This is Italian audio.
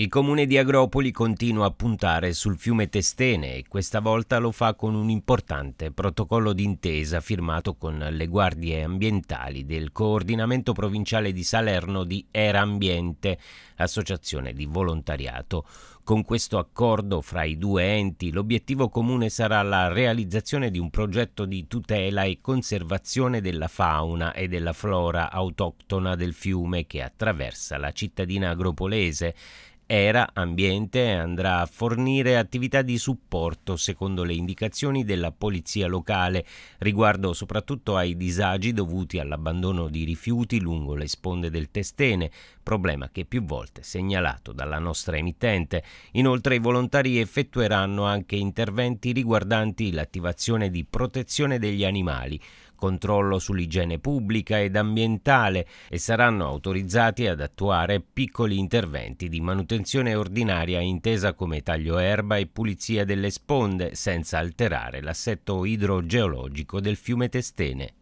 Il comune di Agropoli continua a puntare sul fiume Testene e questa volta lo fa con un importante protocollo d'intesa firmato con le guardie ambientali del coordinamento provinciale di Salerno di Era Ambiente, associazione di volontariato. Con questo accordo fra i due enti l'obiettivo comune sarà la realizzazione di un progetto di tutela e conservazione della fauna e della flora autoctona del fiume che attraversa la cittadina agropolese ERA Ambiente andrà a fornire attività di supporto secondo le indicazioni della polizia locale riguardo soprattutto ai disagi dovuti all'abbandono di rifiuti lungo le sponde del Testene, problema che più volte segnalato dalla nostra emittente. Inoltre i volontari effettueranno anche interventi riguardanti l'attivazione di protezione degli animali controllo sull'igiene pubblica ed ambientale e saranno autorizzati ad attuare piccoli interventi di manutenzione ordinaria intesa come taglio erba e pulizia delle sponde senza alterare l'assetto idrogeologico del fiume Testene.